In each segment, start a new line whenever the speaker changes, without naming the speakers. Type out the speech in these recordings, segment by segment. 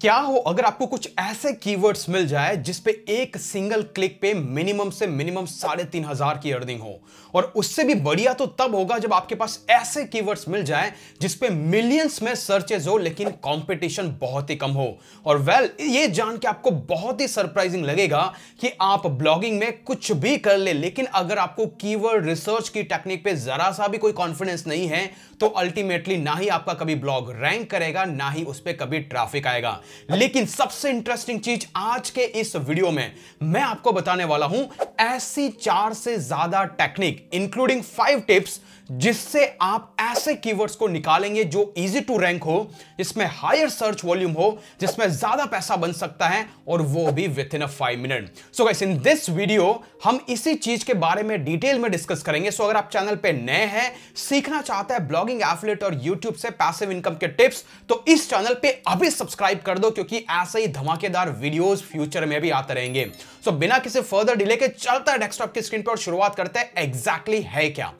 क्या हो अगर आपको कुछ ऐसे कीवर्ड्स मिल जाए जिसपे एक सिंगल क्लिक पे मिनिमम से मिनिमम साढ़े तीन हजार की अर्निंग हो और उससे भी बढ़िया तो तब होगा जब आपके पास ऐसे कीवर्ड्स मिल जाए जिसपे मिलियंस में सर्चेज हो लेकिन कंपटीशन बहुत ही कम हो और वेल well, ये जान के आपको बहुत ही सरप्राइजिंग लगेगा कि आप ब्लॉगिंग में कुछ भी कर ले, लेकिन अगर आपको कीवर्ड रिसर्च की टेक्निक पे जरा सा भी कोई कॉन्फिडेंस नहीं है तो अल्टीमेटली ना ही आपका कभी ब्लॉग रैंक करेगा ना ही उस पर कभी ट्रैफिक आएगा लेकिन सबसे इंटरेस्टिंग चीज आज के इस वीडियो में मैं आपको बताने वाला हूं ऐसी चार से ज्यादा टेक्निक इंक्लूडिंग फाइव टिप्स जिससे आप ऐसे कीवर्ड्स को निकालेंगे जो इजी टू रैंक हो जिसमें हायर सर्च वॉल्यूम हो जिसमें ज्यादा पैसा बन सकता है और वो भी within a five minute so guys in this video हम इसी चीज के बारे में डिटेल में डिस्कस करेंगे सो so, अगर आप चैनल पे नए हैं सीखना चाहता है ब्लॉगिंग एफलेट और यूट्यूब से पैसिव इनकम के टिप्स तो इस चैनल पे अभी सब्सक्राइब कर दो क्योंकि ऐसे ही धमाकेदार वीडियोस फ्यूचर में भी आते रहेंगे सो so, बिना किसी फर्दर डिले के चलता है डेस्कटॉप की स्क्रीन पर शुरुआत करते हैं एग्जैक्टली है क्या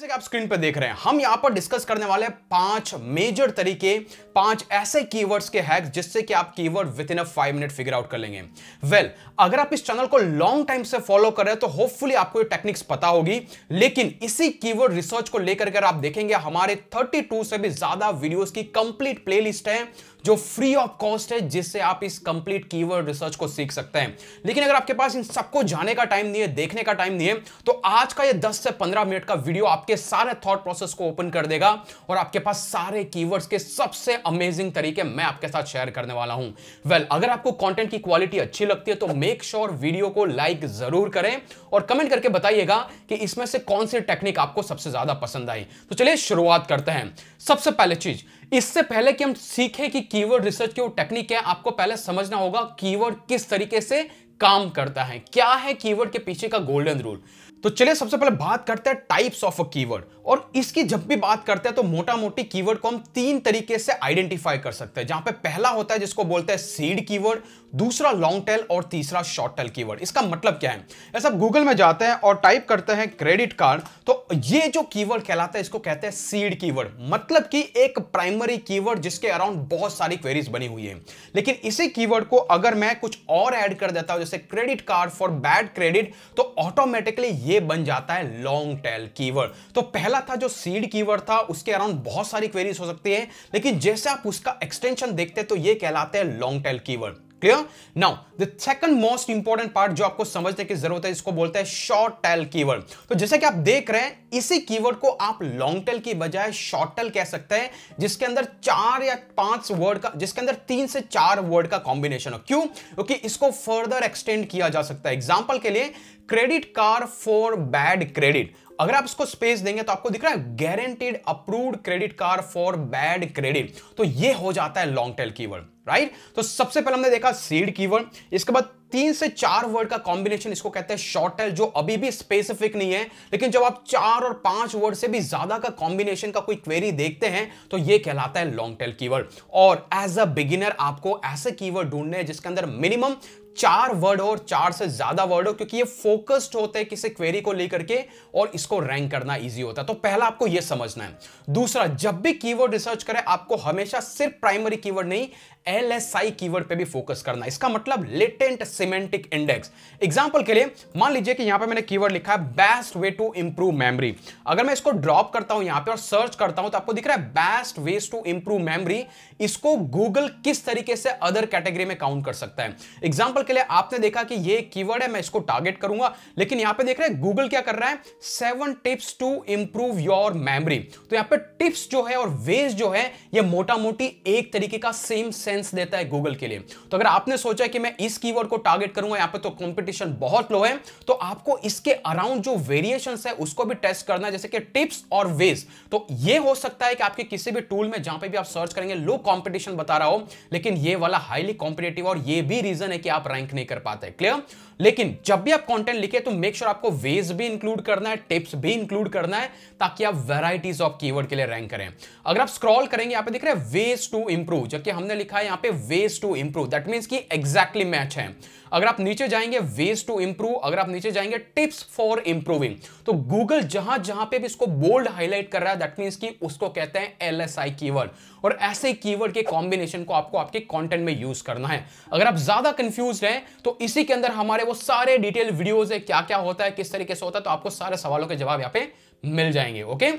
जैसे कि आप स्क्रीन पर देख रहे हैं हम यहां पर डिस्कस करने वाले हैं पांच मेजर तरीके पांच ऐसे कीवर्ड्स के हैक्स जिससे कि आप keyword within a five minute figure out कर लेंगे वेल well, अगर आप इस चैनल को लॉन्ग टाइम से फॉलो कर रहे हैं तो होपफुली आपको ये टेक्निक्स पता होगी लेकिन इसी कीवर्ड रिसर्च को लेकर अगर आप देखेंगे हमारे थर्टी से भी ज्यादा वीडियोज की कंप्लीट प्ले है जो फ्री ऑफ कॉस्ट है जिससे आप इस कंप्लीट कीवर्ड रिसर्च को सीख सकते हैं लेकिन अगर आपके पास इन सबको जाने का टाइम नहीं है देखने का टाइम नहीं है तो आज का ये 10 से 15 मिनट का वीडियो आपके सारे थॉट प्रोसेस को ओपन कर देगा और आपके पास सारे कीवर्ड्स के सबसे अमेजिंग तरीके मैं आपके साथ शेयर करने वाला हूं वेल well, अगर आपको कॉन्टेंट की क्वालिटी अच्छी लगती है तो मेक श्योर sure वीडियो को लाइक जरूर करें और कमेंट करके बताइएगा कि इसमें से कौन सी टेक्निक आपको सबसे ज्यादा पसंद आई तो चलिए शुरुआत करते हैं सबसे पहले चीज इससे पहले कि हम सीखें कि कीवर्ड रिसर्च की वो टेक्निक क्या है आपको पहले समझना होगा कीवर्ड किस तरीके से काम करता है क्या है कीवर्ड के पीछे का गोल्डन रूल तो चलिए सबसे पहले बात करते हैं टाइप्स ऑफ अ कीवर्ड और इसकी जब भी बात करते हैं तो मोटा मोटी कीवर्ड को हम तीन तरीके से आइडेंटिफाई कर सकते हैं जहां पे पहला होता है जिसको बोलते हैं सीड कीवर्ड दूसरा लॉन्ग टेल और तीसरा शॉर्ट टेल कीवर्ड इसका मतलब क्या है ऐसा गूगल में जाते हैं और टाइप करते हैं क्रेडिट कार्ड तो ये जो कीवर्ड कहलाता है इसको कहते हैं सीड कीवर्ड मतलब कि एक प्राइमरी कीवर्ड जिसके अराउंड बहुत सारी क्वेरीज बनी हुई है लेकिन इसी कीवर्ड को अगर मैं कुछ और ऐड कर देता हूं जैसे credit card for bad credit तो ऑटोमेटिकली ये बन जाता है लॉन्ग टेल कीवर्ड तो पहला था जो सीड कीवर्ड था उसके अराउंड बहुत सारी क्वेरीज हो सकती है लेकिन जैसे आप उसका एक्सटेंशन देखते तो ये कहलाते हैं long tail keyword clear now the second most important part जो आपको समझने की जरूरत है इसको बोलते हैं शॉर्ट टेल कीवर्ड तो जैसे कि आप देख रहे हैं इसी कीवर्ड को आप लॉन्ग टेल की बजाय शॉर्ट टेल कह सकते हैं जिसके अंदर चार या पांच वर्ड का जिसके अंदर तीन से चार वर्ड का कॉम्बिनेशन हो क्यों क्योंकि तो इसको फर्दर एक्सटेंड किया जा सकता है एग्जाम्पल के लिए credit card for bad credit अगर आप इसको स्पेस देंगे तो आपको दिख रहा है guaranteed approved credit card for bad credit तो ये हो जाता है लॉन्ग टेल कीवर्ड राइट तो सबसे पहले हमने देखा सीड कीवर्ड इसके बाद तीन से चार वर्ड का कॉम्बिनेशन इसको कहते हैं शॉर्ट टेल जो अभी भी स्पेसिफिक नहीं है लेकिन जब आप चार और पांच वर्ड से भी ज्यादा का कॉम्बिनेशन का कोई क्वेरी देखते हैं तो ये कहलाता है लॉन्ग टेल कीवर्ड और एज अ बिगिनर आपको ऐसे कीवर्ड ढूंढने हैं जिसके अंदर मिनिमम चार वर्ड और चार से ज्यादा वर्ड हो क्योंकि ये फोकस्ड होते हैं किसी क्वेरी को लेकर के और इसको रैंक करना इजी होता है तो पहला आपको ये समझना है दूसरा जब भी कीवर्ड रिसर्च करें आपको हमेशा सिर्फ प्राइमरी कीवर्ड नहीं एल एस आई कीवर्ड पर भी फोकस करना इसका मतलब लेटेंट सिमेंटिक इंडेक्स एग्जाम्पल के लिए मान लीजिए कि यहां पर मैंने कीवर्ड लिखा है best way to improve memory अगर मैं इसको ड्रॉप करता हूं यहां पर और सर्च करता हूं तो आपको दिख रहा है best ways to improve memory इसको गूगल किस तरीके से अदर कैटेगरी में काउंट कर सकता है एग्जाम्पल एग्जाम्पल के लिए आपने देखा कि ये कीवर्ड है मैं इसको टारगेट करूंगा लेकिन यहां पे देख रहे हैं गूगल क्या कर रहा है seven tips to improve your memory तो यहां पे टिप्स जो है और वेज जो है ये मोटा मोटी एक तरीके का सेम सेंस देता है गूगल के लिए तो अगर आपने सोचा कि मैं इस कीवर्ड को टारगेट करूंगा यहां पे तो कॉम्पिटिशन बहुत लो है तो आपको इसके अराउंड जो वेरिएशन है उसको भी टेस्ट करना है जैसे कि टिप्स और वेज तो ये हो सकता है कि आपके किसी भी टूल में जहां पर भी आप सर्च करेंगे लो कॉम्पिटिशन बता रहा हो लेकिन ये वाला हाईली कॉम्पिटेटिव और ये भी रीजन है कि आप रैंक नहीं कर पाते क्लियर लेकिन जब भी आप कंटेंट लिखे तो मेक श्योर sure आपको वेज भी इंक्लूड करना है टिप्स भी इंक्लूड करना है ताकि आप वेराइटीज ऑफ कीवर्ड के लिए रैंक करें अगर आप स्क्रॉल करेंगे यहां पे दिख रहा है वेज टू इंप्रूव जबकि हमने लिखा है यहां पे ways to improve that means की एग्जैक्टली मैच है अगर आप नीचे जाएंगे वेज टू इंप्रूव अगर आप नीचे जाएंगे टिप्स फॉर इंप्रूविंग तो गूगल जहां जहां पे भी इसको बोल्ड हाईलाइट कर रहा है दैट मीन कि उसको कहते हैं एल एस आई वर्ड और ऐसे कीवर्ड के कॉम्बिनेशन को आपको आपके कॉन्टेंट में यूज करना है अगर आप ज्यादा कंफ्यूज हैं तो इसी के अंदर हमारे वो सारे डिटेल वीडियोज है क्या क्या होता है किस तरीके से होता है तो आपको सारे सवालों के जवाब यहाँ पे मिल जाएंगे ओके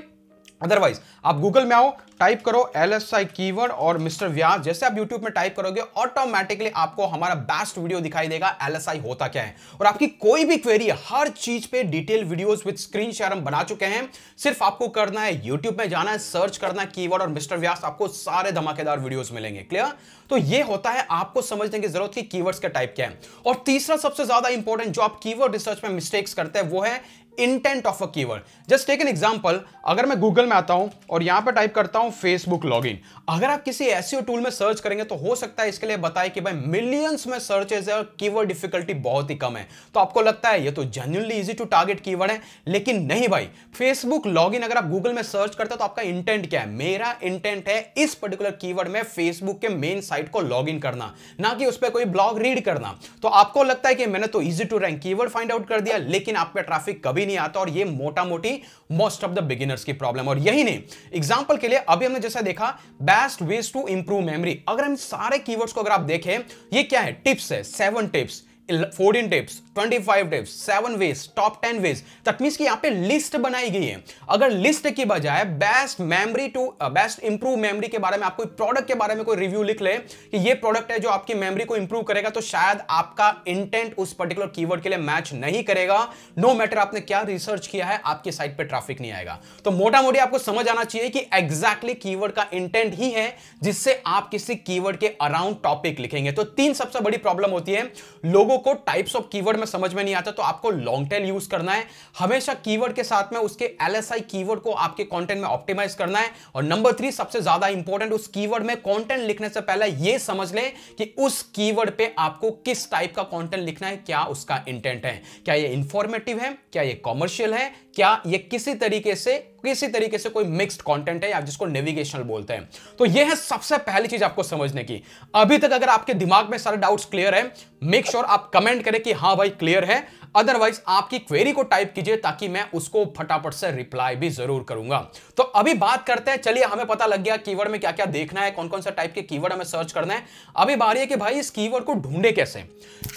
अदरवाइज आप गूगल में आओ टाइप करो एल एस आई कीवर्ड और मिस्टर व्यास जैसे आप यूट्यूब में टाइप करोगे ऑटोमेटिकली आपको हमारा बेस्ट वीडियो दिखाई देगा एल एस आई होता क्या है और आपकी कोई भी क्वेरी हर चीज पे detail videos with screen share हम बना चुके हैं सिर्फ आपको करना है यूट्यूब में जाना है सर्च करना है कीवर्ड और मिस्टर व्यास आपको सारे धमाकेदार वीडियोज मिलेंगे क्लियर तो ये होता है आपको समझने की जरूरत की कीवर्ड्स का टाइप क्या है और तीसरा सबसे ज्यादा इंपॉर्टेंट जो आप कीवर्ड रिसर्च में मिस्टेक्स करते हैं वो है intent of a keyword just take an example अगर मैं गूगल में आता हूं और यहां पर टाइप करता हूं फेसबुक लॉगिन अगर आप किसी ऐसे टूल e में सर्च करेंगे तो हो सकता है इसके लिए बताए कि भाई मिलियंस में सर्चेज है और कीवर्ड डिफिकल्टी बहुत ही कम है तो आपको लगता है ये तो genuinely easy to target keyword है लेकिन नहीं भाई फेसबुक लॉगिन अगर आप गूगल में सर्च करते हो तो आपका इंटेंट क्या है मेरा इंटेंट है इस पर्टिकुलर कीवर्ड में फेसबुक के मेन साइट को लॉग इन करना ना कि उस पर कोई ब्लॉग रीड करना तो आपको लगता है कि मैंने तो easy to rank keyword find out कर दिया लेकिन आपका पे ट्रैफिक कभी भी नहीं आता और ये मोटा मोटी मोस्ट ऑफ द बिगिनर्स की प्रॉब्लम और यही नहीं एग्जाम्पल के लिए अभी हमने जैसा देखा best ways to improve memory अगर हम सारे कीवर्ड्स को अगर आप देखें ये क्या है टिप्स है seven tips 14 tips 25 tips 7 ways top 10 ways that means कि यहाँ पे लिस्ट बनाई गई है अगर लिस्ट के बजाय best memory to best improve memory के बारे में आप कोई प्रोडक्ट के बारे में कोई रिव्यू लिख ले कि ये प्रोडक्ट है जो आपकी मेमोरी को इंप्रूव करेगा तो शायद आपका इंटेंट उस पर्टिकुलर कीवर्ड के लिए मैच नहीं करेगा नो no मैटर आपने क्या रिसर्च किया है आपके साइट पर ट्रैफिक नहीं आएगा तो मोटा मोटी आपको समझ आना चाहिए कि एग्जैक्टली exactly कीवर्ड का इंटेंट ही है जिससे आप किसी कीवर्ड के अराउंड टॉपिक लिखेंगे तो तीन सबसे बड़ी प्रॉब्लम होती है लोगों को टाइप्स ऑफ कीवर्ड में समझ में नहीं आता तो आपको लॉन्ग टेल यूज करना है हमेशा कीवर्ड के साथ में उसके एलएसआई कीवर्ड को आपके कंटेंट में ऑप्टिमाइज करना है और नंबर थ्री सबसे ज्यादा इंपॉर्टेंट उस कीवर्ड में कंटेंट लिखने से पहले यह समझ लें कि उस कीवर्ड पे आपको किस टाइप का कंटेंट लिखना है क्या उसका इंटेंट है क्या यह इंफॉर्मेटिव है क्या यह कॉमर्शियल है क्या ये किसी तरीके से किसी तरीके से कोई मिक्स्ड कंटेंट है या जिसको नेविगेशनल बोलते हैं तो ये है सबसे पहली चीज आपको समझने की अभी तक अगर आपके दिमाग में सारे डाउट्स क्लियर है मेक श्योर आप कमेंट करें कि हाँ भाई क्लियर है अदरवाइज आपकी क्वेरी को टाइप कीजिए ताकि मैं उसको फटाफट से रिप्लाई भी जरूर करूंगा तो अभी बात करते हैं चलिए हमें पता लग गया कीवर्ड में क्या क्या देखना है कौन कौन सा टाइप के कीवर्ड हमें सर्च करना है अभी बारी है कि भाई इस कीवर्ड को ढूंढे कैसे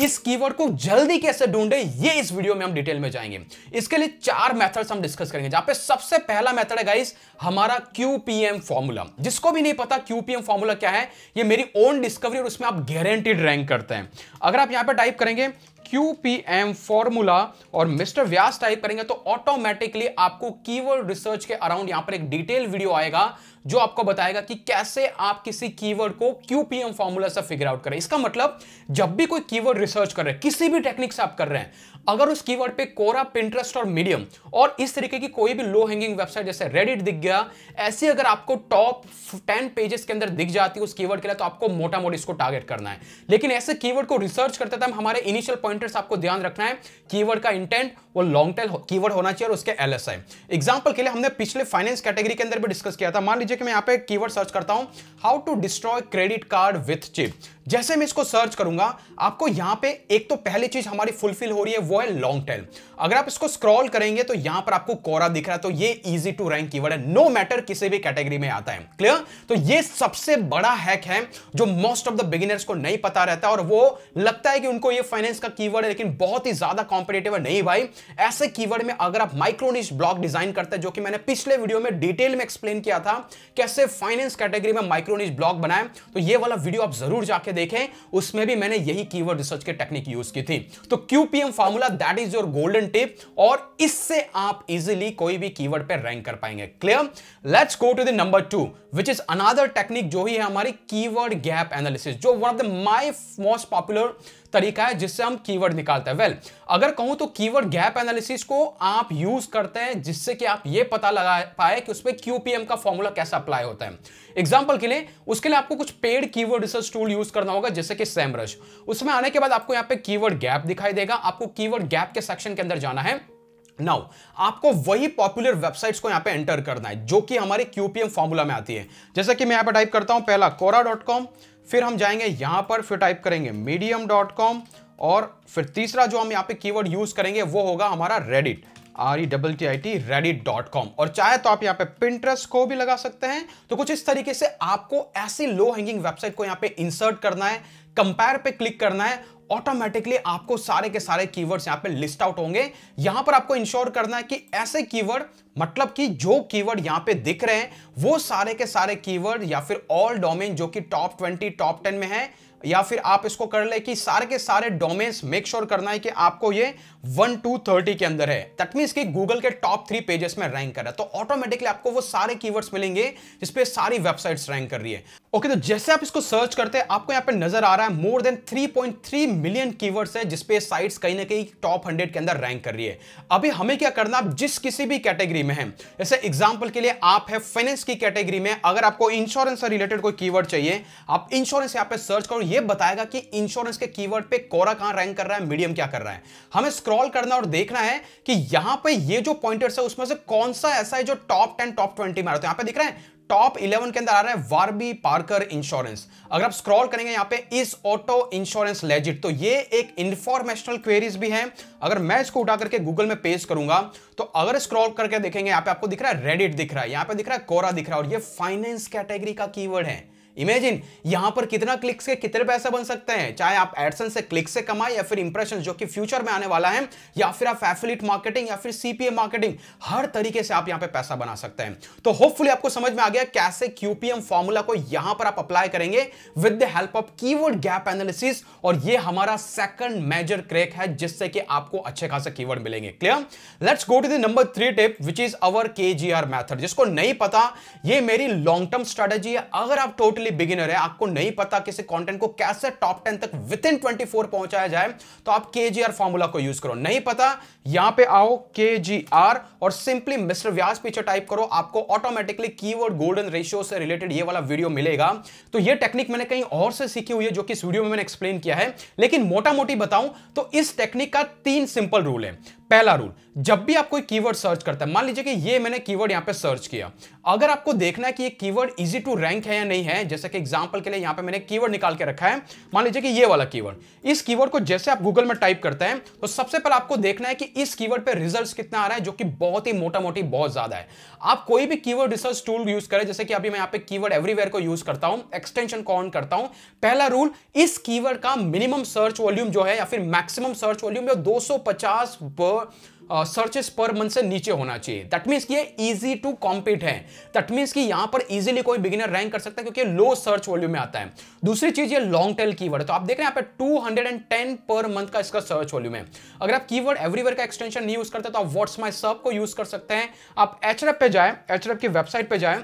इस कीवर्ड को जल्दी कैसे ढूंढे ये इस वीडियो में हम डिटेल में जाएंगे इसके लिए चार मेथड्स हम डिस्कस करेंगे जहां पे सबसे पहला मेथड है गाइस हमारा क्यूपीएम फॉर्मूला जिसको भी नहीं पता क्यूपीएम फॉर्मूला क्या है ये मेरी ओन डिस्कवरी और उसमें आप गारंटीड रैंक करते हैं अगर आप यहां पे टाइप करेंगे क्यूपीएम फॉर्मूला और मिस्टर व्यास टाइप करेंगे तो ऑटोमेटिकली आपको कीवर्ड रिसर्च के अराउंड यहां पर एक डिटेल वीडियो आएगा जो आपको बताएगा कि कैसे आप किसी कीवर्ड को क्यूपीएम फॉर्मूला से फिगर आउट करें इसका मतलब जब भी कोई कीवर्ड रिसर्च कर रहे हैं किसी भी टेक्निक से आप कर रहे हैं अगर उस कीवर्ड पे कोरा पिंटरेस्ट और मीडियम और इस तरीके की कोई भी लो हैंगिंग वेबसाइट जैसे रेडिट दिख गया ऐसी अगर आपको टॉप टेन पेजेस के अंदर दिख जाती है उस कीवर्ड के लिए तो आपको मोटा मोटी इसको टारगेट करना है लेकिन ऐसे कीवर्ड को रिसर्च करते टाइम हमारे इनिशियल पॉइंटर्स आपको ध्यान रखना है कीवर्ड का इंटेंट वो लॉन्ग टेल कीवर्ड होना चाहिए और उसके एल एस के लिए हमने पिछले फाइनेंस कैटेगरी के अंदर भी डिस्कस किया था मान लीजिए लीजिए कि मैं यहाँ पे कीवर्ड सर्च करता हूँ how to destroy credit card with chip जैसे मैं इसको सर्च करूंगा आपको यहां पे एक तो पहली चीज हमारी फुलफिल हो रही है वो है लॉन्ग टर्म अगर आप इसको स्क्रॉल करेंगे तो यहां पर आपको कोरा दिख रहा है तो ये इजी टू रैंक कीवर्ड है नो मैटर किसी भी कैटेगरी में आता है क्लियर तो ये सबसे बड़ा हैक है जो मोस्ट ऑफ द बिगिनर्स को नहीं पता रहता और वो लगता है कि उनको ये फाइनेंस का की है लेकिन बहुत ही ज्यादा कॉम्पिटेटिव है नहीं भाई ऐसे की में अगर आप माइक्रोनिश ब्लॉग डिजाइन करते हैं जो कि मैंने पिछले वीडियो में डिटेल में एक्सप्लेन किया था कैसे फाइनेंस कैटेगरी में माइक्रोनिश ब्लॉग बनाए तो ये वाला वीडियो आप जरूर जाके देखें उसमें भी मैंने यही कीवर्ड रिसर्च की टेक्निक यूज की थी तो QPM formula that is your golden tip और इससे आप इजिली कोई भी कीवर्ड पे रैंक कर पाएंगे clear let's go to the number two which is another technique जो ही है हमारी कीवर्ड गैप एनालिसिस जो one of the my most popular तरीका है जिससे हम कीवर्ड निकालते हैं वेल well, अगर कहूं तो कीवर्ड गैप एनालिसिस को आप यूज करते हैं जिससे कि आप ये पता लगा पाए कि उसमें क्यूपीएम का फॉर्मूला कैसा अप्लाई होता है एग्जाम्पल के लिए उसके लिए आपको कुछ paid keyword research tool use करना होगा जैसे कि सैमरश उसमें आने के बाद आपको यहाँ पे कीवर्ड गैप दिखाई देगा आपको कीवर्ड गैप के सेक्शन के अंदर जाना है Now, आपको वही पॉपुलर वेबसाइट्स को यहां पे एंटर करना है जो कि हमारे क्यूपीएम फॉर्मूला में आती है जैसा कि मैं यहां पे टाइप करता हूं पहला कोरा डॉट कॉम फिर हम जाएंगे यहां पर फिर टाइप करेंगे मीडियम डॉट कॉम और फिर तीसरा जो हम यहाँ पे कीवर्ड यूज करेंगे वो होगा हमारा Reddit R E double T I T Reddit dot com और चाहे तो आप यहाँ पे पिंट्रेस को भी लगा सकते हैं तो कुछ इस तरीके से आपको ऐसी लो हैंगिंग वेबसाइट को यहाँ पे इंसर्ट करना है कंपेयर पे क्लिक करना है ऑटोमेटिकली आपको सारे के सारे कीवर्ड्स यहां पे लिस्ट आउट होंगे यहां पर आपको इंश्योर करना है कि ऐसे कीवर्ड मतलब कि जो कीवर्ड यहां पे दिख रहे हैं वो सारे के सारे कीवर्ड या फिर ऑल डोमेन जो कि टॉप ट्वेंटी टॉप टेन में है या फिर आप इसको कर ले कि सारे के सारे डोमेन्स मेक श्योर करना है कि आपको ये वन टू थर्टी के अंदर है दैट मीन्स कि गूगल के टॉप थ्री पेजेस में रैंक कर रहा है तो ऑटोमेटिकली आपको वो सारे कीवर्ड्स मिलेंगे जिसपे सारी वेबसाइट्स रैंक कर रही है ओके तो जैसे आप इसको सर्च करते हैं आपको यहाँ पे नजर आ रहा है मोर देन 3.3 मिलियन कीवर्ड्स है जिसपे साइट्स कहीं ना कहीं टॉप 100 के अंदर रैंक कर रही है अभी हमें क्या करना आप जिस किसी भी कैटेगरी में हैं जैसे एग्जांपल के लिए आप है फाइनेंस की कैटेगरी में अगर आपको इंश्योरेंस से रिलेटेड कोई की चाहिए आप इंश्योरेंस यहाँ पे सर्च करो ये बताएगा कि इंश्योरेंस के की पे कोरा कहाँ रैंक कर रहा है मीडियम क्या कर रहा है हमें स्क्रॉल करना और देखना है कि यहाँ पे ये जो पॉइंटर्स है उसमें से कौन सा ऐसा है जो टॉप टेन टॉप ट्वेंटी में आ रहा है तो यहाँ पे दिख रहा है टॉप 11 के अंदर आ रहा है वार्बी पार्कर इंश्योरेंस अगर आप स्क्रॉल करेंगे यहां पे इस ऑटो इंश्योरेंस लेजिट तो ये एक इंफॉर्मेशनल क्वेरीज भी है अगर मैं इसको उठा करके गूगल में पेश करूंगा तो अगर स्क्रॉल करके देखेंगे यहां पे आपको दिख रहा है रेडिट दिख रहा है यहां पे दिख रहा है कोरा दिख रहा है और ये फाइनेंस कैटेगरी का कीवर्ड है इमेजिन यहां पर कितना क्लिक्स के कितने पैसा बन सकते हैं चाहे आप एडसन से क्लिक से कमाए या फिर इंप्रेशन जो कि फ्यूचर में आने वाला है या फिर आप एफिलिट मार्केटिंग या फिर सीपीए मार्केटिंग हर तरीके से आप यहां पे पैसा बना सकते हैं तो होपफुली आपको समझ में आ गया कैसे क्यूपीएम फॉर्मूला को यहां पर आप अप्लाई करेंगे विद द हेल्प ऑफ की गैप एनालिसिस और ये हमारा सेकंड मेजर क्रेक है जिससे कि आपको अच्छे खासे की मिलेंगे clear let's go to the number three tip which is our KGR method जिसको नहीं पता ये मेरी लॉन्ग टर्म स्ट्रेटेजी है अगर आप टोटली ओनली बिगिनर है आपको नहीं पता किसी कॉन्टेंट को कैसे टॉप टेन तक विद इन ट्वेंटी फोर पहुंचाया जाए तो आप के जी आर फॉर्मूला को यूज करो नहीं पता यहां पे आओ के जी आर और सिंपली मिस्टर व्यास पीछे टाइप करो आपको ऑटोमेटिकली कीवर्ड गोल्डन रेशियो से रिलेटेड ये वाला वीडियो मिलेगा तो ये टेक्निक मैंने कहीं और से सीखी हुई है जो कि इस वीडियो में मैंने एक्सप्लेन किया है लेकिन मोटा मोटी बताऊं तो इस टेक्निक का तीन सिंपल रूल है पहला रूल जब भी आप कोई कीवर्ड सर्च करता है मान लीजिए कि ये मैंने कीवर्ड यहां पे सर्च किया अगर आपको देखना है कि ये कीवर्ड इजी टू रैंक है या नहीं है जैसे कि एग्जाम्पल के लिए यहाँ पे मैंने कीवर्ड निकाल के रखा है मान लीजिए कि ये वाला कीवर्ड इस कीवर्ड को जैसे आप गूगल में टाइप करते हैं तो सबसे पहले आपको देखना है कि इस कीवर्ड पे रिजल्ट्स कितना आ रहा है जो कि बहुत ही मोटा मोटी बहुत ज्यादा है आप कोई भी कीवर्ड रिसर्च टूल यूज करें जैसे कि अभी मैं यहाँ पे कीवर्ड एवरीवेयर को यूज करता हूँ एक्सटेंशन कौन करता हूँ पहला रूल इस कीवर्ड का मिनिमम सर्च वॉल्यूम जो है या फिर मैक्सिमम सर्च वॉल्यूम जो दो सौ सर्चेस पर मंथ से नीचे होना चाहिए दैट मीन्स कि ये इजी टू कॉम्पीट है दैट मीन्स कि यहाँ पर इजीली कोई बिगिनर रैंक कर सकता है क्योंकि लो सर्च वॉल्यूम में आता है दूसरी चीज ये लॉन्ग टेल कीवर्ड है तो आप देख रहे हैं यहाँ एंड टेन पर मंथ का इसका सर्च वॉल्यूम है अगर आप कीवर्ड एवरीवेयर का एक्सटेंशन नहीं यूज करते तो आप व्हाट्स माई सब को यूज कर सकते हैं आप एच पे जाए एच की वेबसाइट पर जाए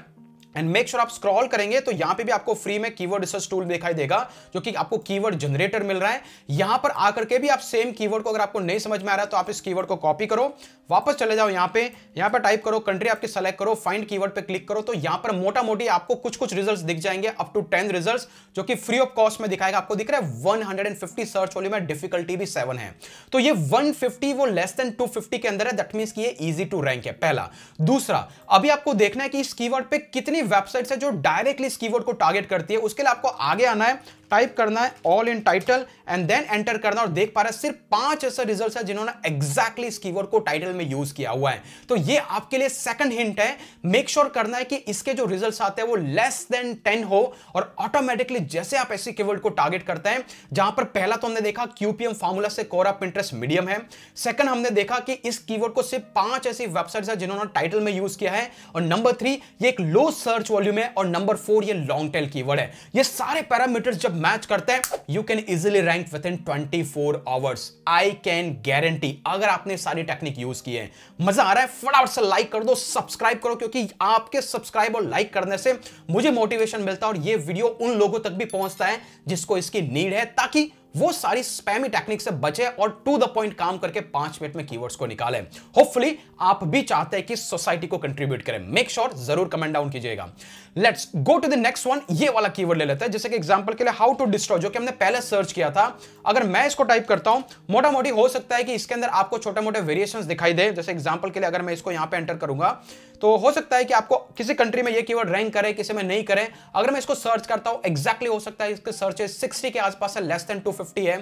एंड मेक श्योर आप स्क्रॉल करेंगे तो यहां पे भी आपको फ्री में कीवर्ड रिसर्च टूल दिखाई देगा जो कि आपको कीवर्ड जनरेटर मिल रहा है यहां पर आकर के भी आप सेम कीवर्ड को अगर आपको नहीं समझ में आ रहा है तो आप इस कीवर्ड को कॉपी करो वापस चले जाओ यहाँ पे यहाँ पे टाइप करो कंट्री आपके सेलेक्ट करो फाइंड कीवर्ड पे क्लिक करो तो यहाँ पर मोटा मोटी आपको कुछ कुछ रिजल्ट्स दिख जाएंगे अप टू टेन रिजल्ट्स जो कि फ्री ऑफ कॉस्ट में दिखाएगा आपको दिख रहा है 150 सर्च वॉल्यूम में डिफिकल्टी भी सेवन है तो ये 150 वो लेस देन 250 के अंदर है दट मीन्स की ये इजी टू रैंक है पहला दूसरा अभी आपको देखना है कि इस कीवर्ड पे कितनी वेबसाइट्स है जो डायरेक्टली इस कीवर्ड को टारगेट करती है उसके लिए आपको आगे आना है टाइप करना है all in title and then enter करना और देख पा रहे हैं सिर्फ पांच ऐसे रिजल्ट है जिन्होंने एग्जैक्टली इस कीवर्ड को टाइटल में यूज किया हुआ है तो ये आपके लिए सेकंड हिंट है मेक श्योर sure करना है कि इसके जो रिजल्ट आते हैं वो लेस देन टेन हो और ऑटोमेटिकली जैसे आप ऐसे कीवर्ड को टारगेट करते हैं जहां पर पहला तो हमने देखा क्यूपीएम फार्मूला से कोरा पिंटरेस्ट मीडियम है सेकंड हमने देखा कि इस कीवर्ड को सिर्फ पांच ऐसी वेबसाइट है जिन्होंने टाइटल में यूज किया है और नंबर थ्री ये एक लो सर्च वॉल्यूम है और नंबर फोर ये लॉन्ग टेल कीवर्ड है ये सारे पैरामीटर्स जब मैच करते हैं you can easily rank within twenty four hours I can guarantee अगर आपने सारी टेक्निक यूज की है मजा आ रहा है फटाफट से लाइक कर दो सब्सक्राइब करो क्योंकि आपके सब्सक्राइब और लाइक करने से मुझे मोटिवेशन मिलता है और ये वीडियो उन लोगों तक भी पहुंचता है जिसको इसकी नीड है ताकि वो सारी स्पैमी टेक्निक से बचे और टू द पॉइंट काम करके पांच मिनट में कीवर्ड्स को निकाले होपफुली आप भी चाहते हैं कि सोसाइटी को कंट्रीब्यूट करें मेक श्योर sure, जरूर कमेंट डाउन कीजिएगा let's go to the next one ये वाला कीवर्ड ले लेते हैं जैसे कि एग्जांपल के लिए हाउ टू डिस्ट्रॉय जो कि हमने पहले सर्च किया था अगर मैं इसको टाइप करता हूं मोटा मोटी हो सकता है कि इसके अंदर आपको छोटे मोटे वेरिएशन दिखाई दे जैसे एग्जाम्पल के लिए अगर मैं इसको यहां पर एंटर करूंगा तो हो सकता है कि आपको किसी कंट्री में ये कीवर्ड रैंक करे किसी में नहीं करे अगर मैं इसको सर्च करता हूं एक्जैक्टली हो सकता है इसके सर्चेज सिक्सटी के आसपास है लेस देन टू है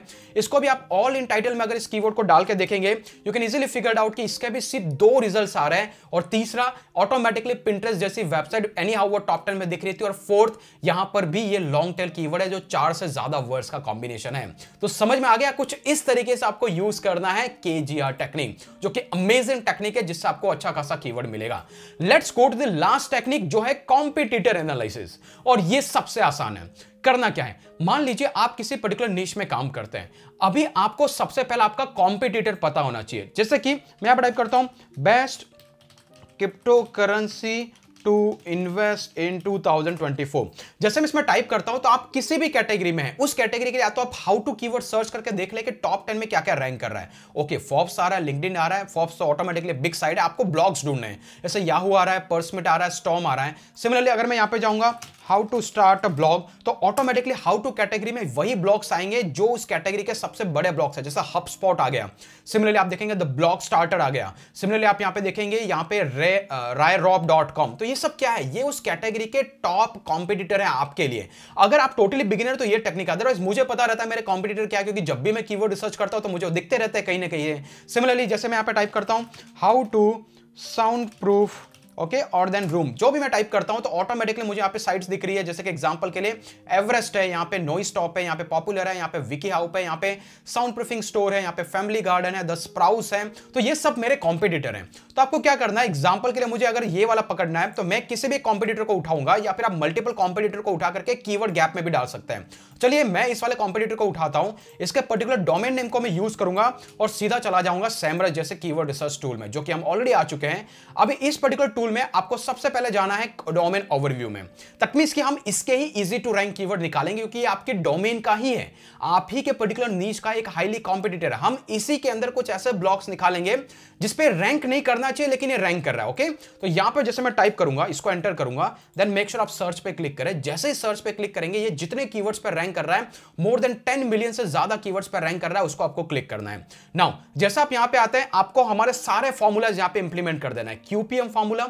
इसको भी आप ऑल इन टाइटल में अगर इस कीवर्ड को डाल के देखेंगे you can easily figure out कि इसके भी सिर्फ दो रिजल्ट आ रहे हैं और तीसरा ऑटोमेटिकली प्रिंट्रेस जैसी वेबसाइट एनी हाउ वो टॉप टेन में दिख रही थी और फोर्थ यहां पर भी ये लॉन्ग टेल कीवर्ड है जो चार से ज्यादा वर्ड्स का कॉम्बिनेशन है तो समझ में आ गया कुछ इस तरीके से आपको यूज करना है के टेक्निक जो कि अमेजिंग टेक्निक है जिससे आपको अच्छा खासा कीवर्ड मिलेगा let's got the last technique जो है कॉम्पिटिटर एनालिसिस और ये सबसे आसान है करना क्या है मान लीजिए आप किसी पर्टिकुलर नीच में काम करते हैं अभी आपको सबसे पहले आपका कॉम्पिटिटर पता होना चाहिए जैसे कि मैं टाइप करता हूं best cryptocurrency to invest in 2024 जैसे मैं इसमें टाइप करता हूं तो आप किसी भी कैटेगरी में है उस कैटेगरी के या तो आप हाउ टू कीवर्ड सर्च करके देख ले कि टॉप टेन में क्या क्या रैंक कर रहा है ओके फॉप्स आ रहा है लिंकड आ रहा है फॉप्स तो ऑटोमेटिकली बिग साइड है आपको ब्लॉग्स ढूंढने हैं जैसे याहू आ रहा है पर्समिट आ रहा है स्टॉम आ रहा है सिमिलरली अगर मैं यहाँ पे जाऊँगा how to start a blog तो ऑटोमेटिकली हाउ टू कैटेगरी में वही ब्लॉग्स आएंगे जो उस कैटेगरी के सबसे बड़े ब्लॉग्स है जैसे हब स्पॉट आ गया सिमिलरली आप देखेंगे द ब्लॉग स्टार्टर आ गया सिमिलरली आप यहाँ पे देखेंगे यहाँ पे राय रॉब डॉट कॉम तो ये सब क्या है ये उस कैटेगरी के टॉप कॉम्पिटिटर है आपके लिए अगर आप टोटली बिगिनर तो ये टेक्निक अदरवाइज मुझे पता रहता है मेरे कॉम्पिटिटर क्या क्योंकि जब भी मैं कीवर्ड रिसर्च करता हूँ तो मुझे दिखते रहते हैं कहीं ना कहीं सिमिलरली जैसे मैं यहाँ पे टाइप करता हूँ how to soundproof okay और देन रूम जो भी मैं टाइप करता हूं तो ऑटोमेटिकली मुझे यहाँ पे साइट्स दिख रही है जैसे कि एग्जांपल के लिए एवरेस्ट है यहाँ पे नोई स्टॉप है यहाँ पे पॉपुलर है यहाँ पे विकी हाउप है यहाँ पे साउंड प्रूफिंग स्टोर है यहाँ पे फैमिली गार्डन है द स्प्राउस है तो ये सब मेरे कॉम्पिटिटर है तो आपको क्या करना है एग्जाम्पल के लिए मुझे अगर ये वाला पकड़ना है तो मैं किसी भी कॉम्पिटिटर को उठाऊंगा या फिर आप मल्टीपल कॉम्पिटिटर को उठा करके की गैप में भी डाल सकते हैं चलिए मैं इस वाले कॉम्पिटिटर को उठाता हूँ इसके पर्टिकुलर डोमेन नेम को मैं यूज करूंगा और सीधा चला जाऊंगा सैमरस जैसे की रिसर्च टूल में जो कि हम ऑलरेडी आ चुके हैं अभी इस पर्टिकुलर टूल टूल में आपको सबसे पहले जाना है डोमेन ओवरव्यू में दैट मीन्स कि हम इसके ही इजी टू रैंक कीवर्ड निकालेंगे क्योंकि ये आपके डोमेन का ही है आप ही के पर्टिकुलर नीच का एक हाईली कॉम्पिटिटर है हम इसी के अंदर कुछ ऐसे ब्लॉक्स निकालेंगे जिसपे रैंक नहीं करना चाहिए लेकिन ये रैंक कर रहा है ओके तो यहां पर जैसे मैं टाइप करूंगा इसको एंटर करूंगा देन मेक श्योर आप सर्च पे क्लिक करें जैसे ही सर्च पे क्लिक करेंगे ये जितने कीवर्ड्स पर रैंक कर रहा है मोर देन टेन मिलियन से ज्यादा कीवर्ड्स पर रैंक कर रहा है उसको आपको क्लिक करना है नाउ जैसा आप यहां पे आते हैं आपको हमारे सारे फॉर्मूलाज यहां पे इंप्लीमेंट कर देना है QPM formula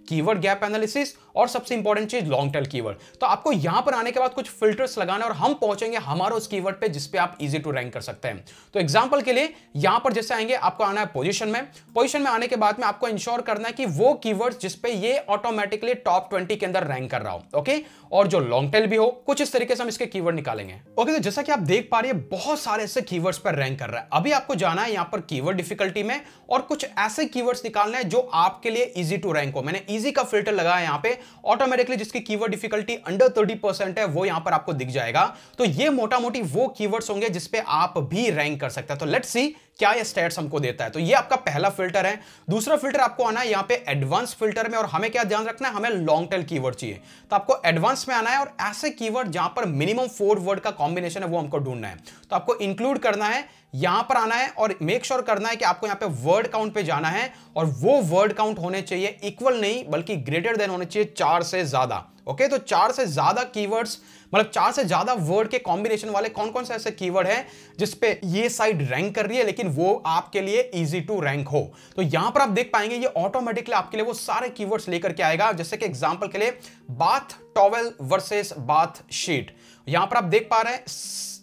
keyword gap analysis और सबसे इंपॉर्टेंट चीज लॉन्ग टेल कीवर्ड तो आपको यहां पर आने के बाद कुछ फिल्टर्स लगाना और हम पहुंचेंगे हमारे उस कीवर्ड पे जिस पे आप इजी टू रैंक कर सकते हैं तो एग्जांपल के लिए यहां पर जैसे आएंगे आपको आना है पोजीशन में पोजीशन में आने के बाद में आपको इंश्योर करना है कि वो कीवर्ड्स जिस पे ये ऑटोमेटिकली टॉप 20 के अंदर रैंक कर रहा हो ओके और जो लॉन्ग टेल भी हो कुछ इस तरीके से हम इसके कीवर्ड निकालेंगे ओके तो जैसा कि आप देख पा रहे हैं बहुत सारे ऐसे कीवर्ड्स पर रैंक कर रहा है अभी आपको जाना है यहां पर कीवर्ड डिफिकल्टी में और कुछ ऐसे कीवर्ड्स निकालना है जो आपके लिए इजी टू रैंक हो मैंने इजी का फिल्टर लगा है यहां पे ऑटोमेटिकली जिसकी keyword difficulty under thirty percent है वो यहां पर आपको दिख जाएगा तो ये मोटा मोटी वो कीवर्ड्स होंगे जिसपे आप भी रैंक कर सकते हैं तो लेट सी क्या ये स्टेट्स हमको देता है तो ये आपका पहला फिल्टर है दूसरा फिल्टर आपको आना है यहाँ पे एडवांस फिल्टर में और हमें क्या ध्यान रखना है हमें लॉन्ग टेल कीवर्ड चाहिए तो आपको एडवांस में आना है और ऐसे कीवर्ड जहां पर मिनिमम फोर वर्ड का कॉम्बिनेशन है वो हमको ढूंढना है तो आपको इंक्लूड करना है यहां पर आना है और मेक श्योर sure करना है कि आपको यहां पे वर्ड काउंट पे जाना है और वो वर्ड काउंट होने चाहिए इक्वल नहीं बल्कि ग्रेटर देन होने चाहिए चार से ज्यादा ओके तो चार से ज्यादा कीवर्ड्स मतलब चार से ज्यादा वर्ड के कॉम्बिनेशन वाले कौन कौन से ऐसे कीवर्ड हैं जिसपे ये साइड रैंक कर रही है लेकिन वो आपके लिए इजी टू रैंक हो तो यहां पर आप देख पाएंगे ये ऑटोमेटिकली आपके लिए वो सारे कीवर्ड्स लेकर के आएगा जैसे कि एग्जाम्पल के लिए bath towel versus bath sheet यहां पर आप देख पा रहे हैं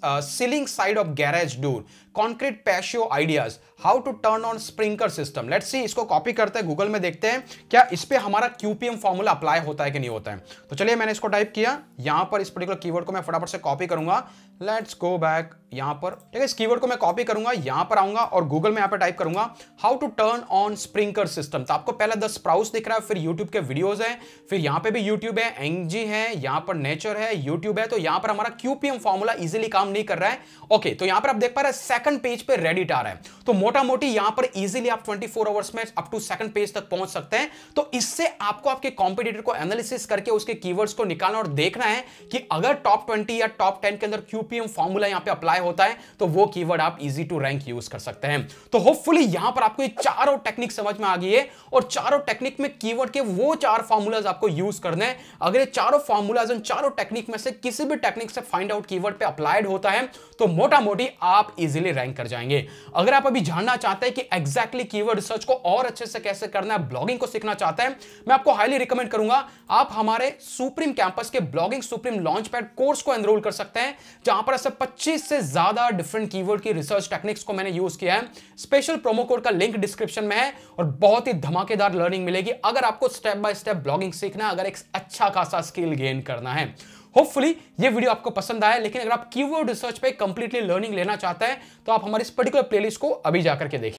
ceiling side of garage door concrete patio ideas how to turn on sprinkler system let see इसको कॉपी करते हैं गूगल में देखते हैं क्या इस पर हमारा क्यूपीएम फॉर्मूला अप्लाई होता है कि नहीं होता है तो चलिए मैंने इसको टाइप किया यहां पर इस पर्टिकुलर कीवर्ड को मैं फटाफट से कॉपी करूंगा लेट्स गो बैक यहां पर ठीक है इस कीवर्ड को मैं कॉपी करूंगा यहां पर आऊंगा और गूगल में यहां पर टाइप करूंगा how to turn on sprinkler system तो आपको पहले दस प्राउस दिख रहा है फिर यूट्यूब के वीडियोज है फिर यहां पे भी यूट्यूब है एंगजी है यहां पर नेचर है यूट्यूब है तो यहां पर हमारा क्यूपीएम फॉर्मूला इजिली काम काम नहीं कर रहा है ओके तो यहां पर आप देख पा रहे हैं सेकंड पेज पे रेडिट आ रहा है तो मोटा मोटी यहां पर इजीली आप 24 फोर आवर्स में अप टू सेकंड पेज तक पहुंच सकते हैं तो इससे आपको आपके कॉम्पिटेटर को एनालिसिस करके उसके कीवर्ड्स को निकालना और देखना है कि अगर टॉप ट्वेंटी या टॉप टेन के अंदर क्यूपीएम फॉर्मूला यहां पर अप्लाई होता है तो वो की आप इजी टू रैंक यूज कर सकते हैं तो होपफुली यहां पर आपको ये चारों टेक्निक समझ में आ गई है और चारों टेक्निक में कीवर्ड के वो चार फॉर्मूलाज आपको यूज करने अगर ये चारों फॉर्मूलाज चारों टेक्निक में से किसी भी टेक्निक से फाइंड आउट कीवर्ड पे अप्लाइड हो होता है तो मोटा मोटी आप इजीली रैंक कर जाएंगे अगर आप अभी जानना चाहते हैं कि एग्जैक्टली कीवर्ड रिसर्च को और अच्छे से कैसे करना है ब्लॉगिंग को सीखना चाहते हैं मैं आपको हाईली रिकमेंड करूंगा आप हमारे सुप्रीम कैंपस के blogging supreme launchpad course को एनरोल कर सकते हैं जहां पर ऐसे पच्चीस से ज्यादा डिफरेंट की की रिसर्च टेक्निक्स को मैंने यूज किया है स्पेशल प्रोमो कोड का लिंक डिस्क्रिप्शन में है और बहुत ही धमाकेदार लर्निंग मिलेगी अगर आपको स्टेप बाय स्टेप ब्लॉगिंग सीखना है अगर एक अच्छा खासा स्किल गेन करना है होपफुली ये वीडियो आपको पसंद आया लेकिन अगर आप कीवर्ड रिसर्च पे कंप्लीटली लर्निंग लेना चाहते हैं तो आप हमारे इस पर्टिकुलर प्लेलिस्ट को अभी जाकर के देखें